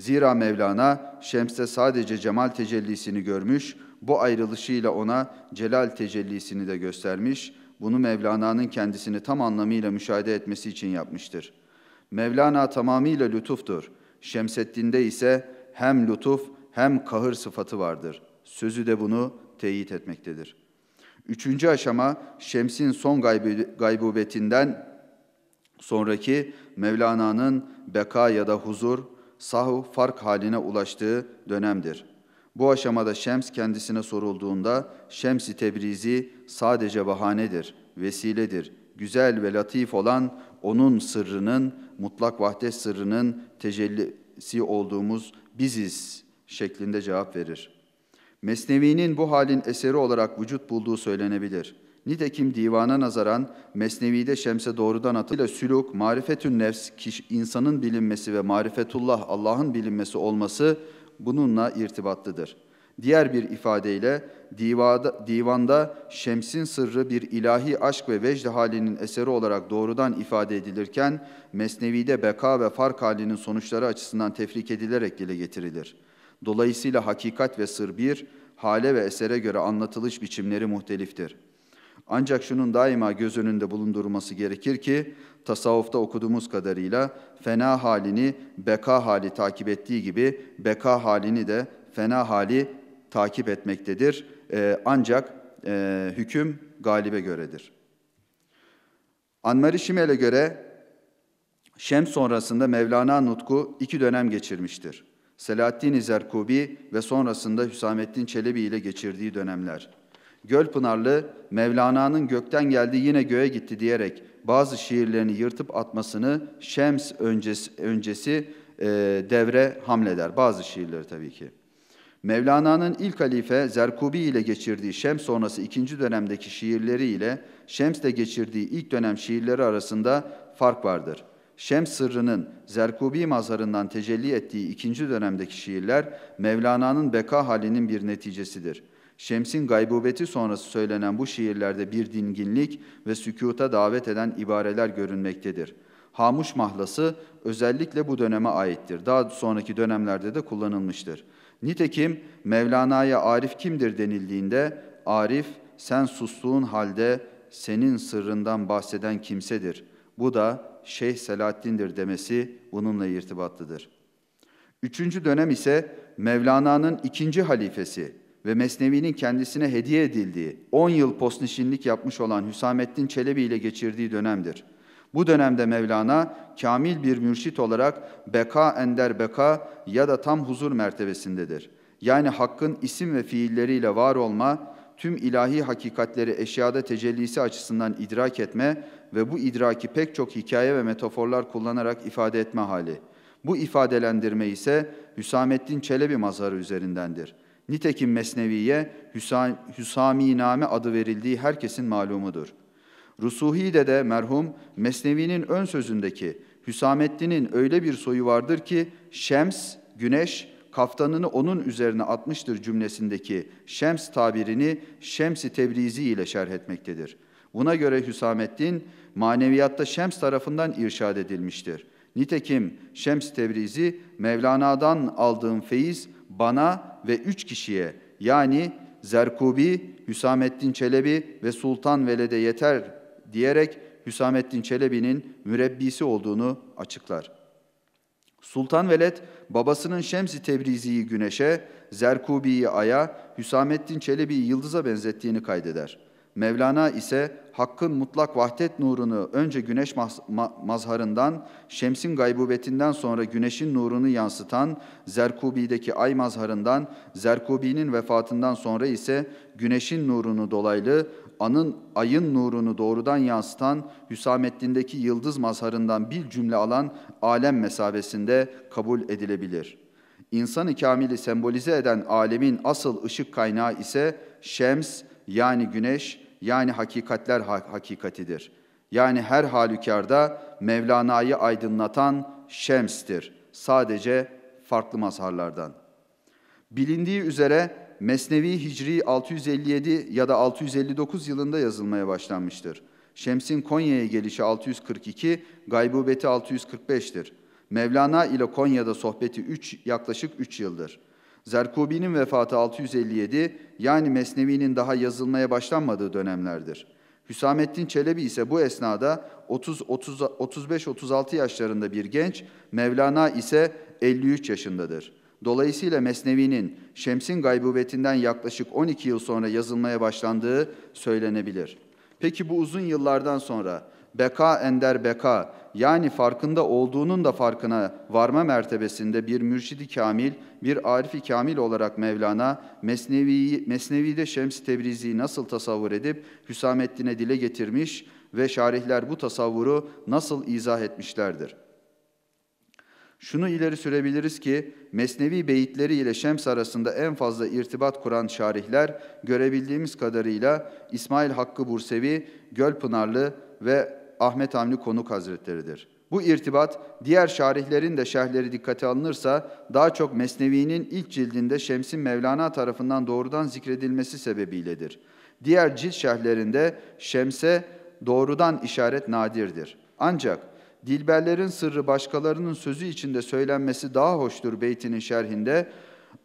Zira Mevlana Şems'te sadece cemal tecellisini görmüş, bu ayrılışıyla ona celal tecellisini de göstermiş, bunu Mevlana'nın kendisini tam anlamıyla müşahede etmesi için yapmıştır. Mevlana tamamıyla lütuftur. Şemseddin'de ise hem lütuf hem kahır sıfatı vardır. Sözü de bunu teyit etmektedir. Üçüncü aşama Şems'in son gayb gaybubetinden sonraki Mevlana'nın beka ya da huzur, sahu fark haline ulaştığı dönemdir. Bu aşamada Şems kendisine sorulduğunda Şems-i Tebrizi sadece bahanedir, vesiledir. Güzel ve latif olan onun sırrının, mutlak vahdet sırrının tecellisi olduğumuz biziz şeklinde cevap verir. Mesnevi'nin bu halin eseri olarak vücut bulduğu söylenebilir.'' Nitekim divana nazaran Mesnevi'de Şems'e doğrudan atıyla süluk, marifetün nefs, kişi, insanın bilinmesi ve marifetullah, Allah'ın bilinmesi olması bununla irtibatlıdır. Diğer bir ifadeyle divada, divanda Şems'in sırrı bir ilahi aşk ve vecd halinin eseri olarak doğrudan ifade edilirken Mesnevi'de beka ve fark halinin sonuçları açısından tefrik edilerek dile getirilir. Dolayısıyla hakikat ve sır bir, hale ve esere göre anlatılış biçimleri muhteliftir.'' Ancak şunun daima göz önünde bulundurması gerekir ki tasavvufta okuduğumuz kadarıyla fena halini beka hali takip ettiği gibi beka halini de fena hali takip etmektedir. Ee, ancak e, hüküm galibe göredir. Anmari Şimel'e göre Şem sonrasında Mevlana Nutku iki dönem geçirmiştir. Selahaddin İzerkubi ve sonrasında Hüsamettin Çelebi ile geçirdiği dönemler. Gölpınarlı Mevlana'nın gökten geldi yine göğe gitti diyerek bazı şiirlerini yırtıp atmasını Şems öncesi, öncesi e, devre hamleder. Bazı şiirleri tabii ki. Mevlana'nın ilk halife Zerkubi ile geçirdiği Şems sonrası ikinci dönemdeki şiirleri ile Şems'te geçirdiği ilk dönem şiirleri arasında fark vardır. Şems sırrının Zerkubi mazharından tecelli ettiği ikinci dönemdeki şiirler Mevlana'nın beka halinin bir neticesidir.'' Şems'in gaybubeti sonrası söylenen bu şiirlerde bir dinginlik ve sükuta davet eden ibareler görünmektedir. Hamuş mahlası özellikle bu döneme aittir. Daha sonraki dönemlerde de kullanılmıştır. Nitekim Mevlana'ya Arif kimdir denildiğinde Arif sen sustuğun halde senin sırrından bahseden kimsedir. Bu da Şeyh Selahaddin'dir demesi bununla irtibatlıdır. Üçüncü dönem ise Mevlana'nın ikinci halifesi ve Mesnevi'nin kendisine hediye edildiği 10 yıl posnişinlik yapmış olan Hüsamettin Çelebi ile geçirdiği dönemdir. Bu dönemde Mevlana kamil bir mürşit olarak beka ender beka ya da tam huzur mertebesindedir. Yani hakkın isim ve fiilleriyle var olma, tüm ilahi hakikatleri eşyada tecellisi açısından idrak etme ve bu idraki pek çok hikaye ve metaforlar kullanarak ifade etme hali. Bu ifadelendirme ise Hüsamettin Çelebi mazharı üzerindendir.'' Nitekim Mesnevi'ye Hüsam, Hüsaminame adı verildiği herkesin malumudur. Rusuhi'de de merhum Mesnevi'nin ön sözündeki Hüsamettin'in öyle bir soyu vardır ki Şems, güneş, kaftanını onun üzerine atmıştır cümlesindeki Şems tabirini Şems-i Tebrizi ile şerh etmektedir. Buna göre Hüsamettin maneviyatta Şems tarafından irşad edilmiştir. Nitekim Şems Tebrizi Mevlana'dan aldığım feyiz bana ve üç kişiye yani Zerkubi, Hüsamettin Çelebi ve Sultan Veled'e yeter diyerek Hüsamettin Çelebi'nin mürebbisi olduğunu açıklar. Sultan Veled babasının Şemsi Tebrizi'yi güneşe, Zerkubi'yi aya, Hüsamettin Çelebi'yi yıldıza benzettiğini kaydeder.'' Mevlana ise Hakk'ın mutlak vahdet nurunu önce güneş maz- ma- mazharından, şemsin gaybubetinden sonra güneşin nurunu yansıtan Zerkubi'deki ay mazharından, Zerkubi'nin vefatından sonra ise güneşin nurunu dolaylı, anın ayın nurunu doğrudan yansıtan Hüsamettin'deki yıldız mazharından bir cümle alan alem mesabesinde kabul edilebilir. İnsanı kamili sembolize eden alemin asıl ışık kaynağı ise şems yani güneş yani hakikatler hakikatidir. Yani her halükarda Mevlana'yı aydınlatan şemstir. Sadece farklı mazharlardan. Bilindiği üzere Mesnevi Hicri 657 ya da 659 yılında yazılmaya başlanmıştır. Şems'in Konya'ya gelişi 642, gaybubeti 645'tir. Mevlana ile Konya'da sohbeti 3, yaklaşık 3 yıldır. Zerkubi'nin vefatı 657 yani Mesnevi'nin daha yazılmaya başlanmadığı dönemlerdir. Hüsamettin Çelebi ise bu esnada 35-36 yaşlarında bir genç, Mevlana ise 53 yaşındadır. Dolayısıyla Mesnevi'nin Şems'in gaybubetinden yaklaşık 12 yıl sonra yazılmaya başlandığı söylenebilir. Peki bu uzun yıllardan sonra beka ender beka yani farkında olduğunun da farkına varma mertebesinde bir mürşidi kamil, bir arifi kamil olarak Mevlana, Mesnevi, Mesnevi'de Şems tebrizi nasıl tasavvur edip Hüsamettin'e dile getirmiş ve şarihler bu tasavvuru nasıl izah etmişlerdir. Şunu ileri sürebiliriz ki Mesnevi beyitleri ile Şems arasında en fazla irtibat kuran şarihler görebildiğimiz kadarıyla İsmail Hakkı Bursevi, Gölpınarlı ve Ahmet Hamdi Konuk Hazretleri'dir. Bu irtibat diğer şarihlerin de şerhleri dikkate alınırsa daha çok Mesnevi'nin ilk cildinde Şems'in Mevlana tarafından doğrudan zikredilmesi sebebiyledir. Diğer cilt şerhlerinde Şems'e doğrudan işaret nadirdir. Ancak Dilberlerin sırrı başkalarının sözü içinde söylenmesi daha hoştur beytinin şerhinde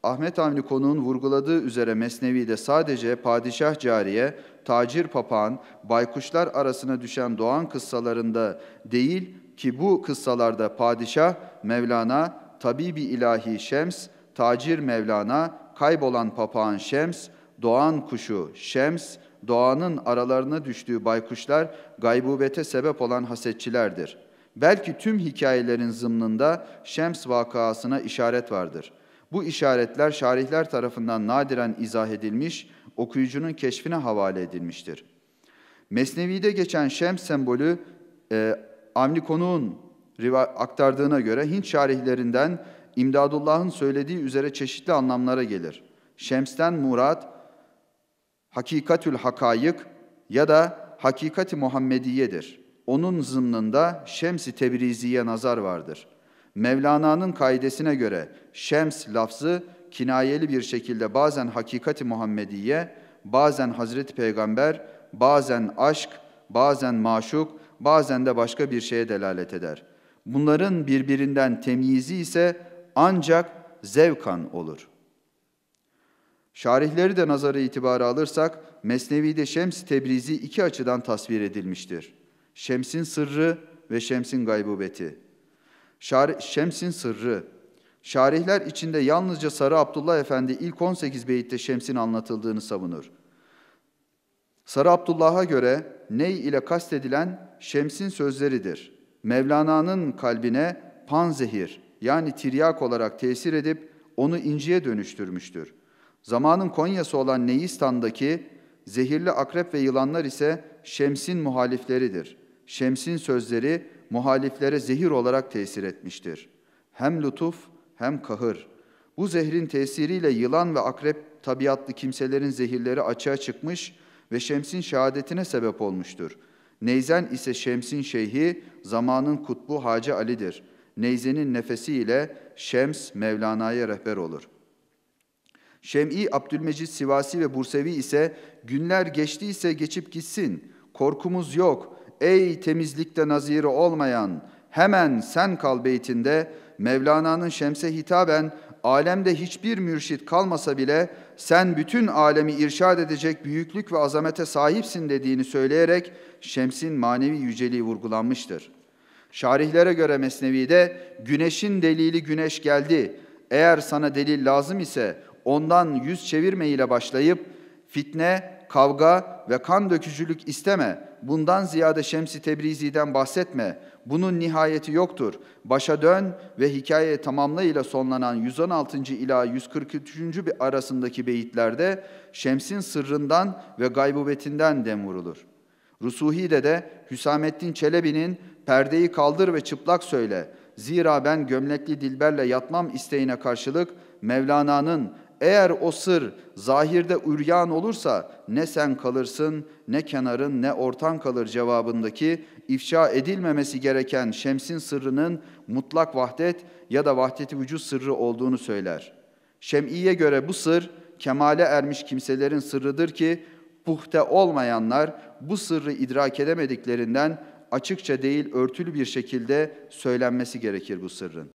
Ahmet Avni Konuğ'un vurguladığı üzere Mesnevi'de sadece padişah cariye, tacir papağan, baykuşlar arasına düşen doğan kıssalarında değil ki bu kıssalarda padişah, Mevlana, tabibi ilahi Şems, tacir Mevlana, kaybolan papağan Şems, doğan kuşu Şems, doğanın aralarına düştüğü baykuşlar gaybubete sebep olan hasetçilerdir. Belki tüm hikayelerin zımnında Şems vakasına işaret vardır.'' Bu işaretler şarihler tarafından nadiren izah edilmiş, okuyucunun keşfine havale edilmiştir. Mesnevi'de geçen şems sembolü e, Amli Konuğ'un aktardığına göre Hint şarihlerinden İmdadullah'ın söylediği üzere çeşitli anlamlara gelir. Şems'ten murat, hakikatül hakayık ya da hakikati Muhammediye'dir. Onun zımnında Şems-i Tebrizi'ye nazar vardır.'' Mevlana'nın kaidesine göre şems lafzı kinayeli bir şekilde bazen hakikati Muhammediye, bazen Hazreti Peygamber, bazen aşk, bazen maşuk, bazen de başka bir şeye delalet eder. Bunların birbirinden temyizi ise ancak zevkan olur. Şarihleri de nazarı itibara alırsak, Mesnevi'de Şems Tebrizi iki açıdan tasvir edilmiştir. Şems'in sırrı ve Şems'in gaybubeti.'' Şems'in sırrı. Şarihler içinde yalnızca Sarı Abdullah Efendi ilk 18 beyitte Şems'in anlatıldığını savunur. Sarı Abdullah'a göre ney ile kastedilen Şems'in sözleridir. Mevlana'nın kalbine panzehir yani tiryak olarak tesir edip onu inciye dönüştürmüştür. Zamanın Konya'sı olan Neyistan'daki zehirli akrep ve yılanlar ise Şems'in muhalifleridir. Şems'in sözleri muhaliflere zehir olarak tesir etmiştir. Hem lütuf hem kahır. Bu zehrin tesiriyle yılan ve akrep tabiatlı kimselerin zehirleri açığa çıkmış ve Şems'in şehadetine sebep olmuştur. Neyzen ise Şems'in şeyhi, zamanın kutbu Hacı Ali'dir. Neyzen'in nefesiyle Şems Mevlana'ya rehber olur.'' Şem'i Abdülmecid Sivasi ve Bursevi ise günler geçtiyse geçip gitsin. Korkumuz yok ey temizlikte naziri olmayan hemen sen kal beytinde Mevlana'nın Şems'e hitaben alemde hiçbir mürşit kalmasa bile sen bütün alemi irşad edecek büyüklük ve azamete sahipsin dediğini söyleyerek Şems'in manevi yüceliği vurgulanmıştır. Şarihlere göre Mesnevi'de güneşin delili güneş geldi. Eğer sana delil lazım ise ondan yüz çevirme ile başlayıp fitne kavga ve kan dökücülük isteme. Bundan ziyade Şemsi Tebrizi'den bahsetme. Bunun nihayeti yoktur. Başa dön ve hikaye tamamlayla sonlanan 116. ila 143. bir arasındaki beyitlerde Şems'in sırrından ve gaybubetinden dem vurulur. Rusuhi'de de Hüsamettin Çelebi'nin perdeyi kaldır ve çıplak söyle. Zira ben gömlekli dilberle yatmam isteğine karşılık Mevlana'nın eğer o sır zahirde üryan olursa ne sen kalırsın ne kenarın ne ortan kalır cevabındaki ifşa edilmemesi gereken şemsin sırrının mutlak vahdet ya da vahdeti vücut sırrı olduğunu söyler. Şem'iye göre bu sır kemale ermiş kimselerin sırrıdır ki puhte olmayanlar bu sırrı idrak edemediklerinden açıkça değil örtülü bir şekilde söylenmesi gerekir bu sırrın.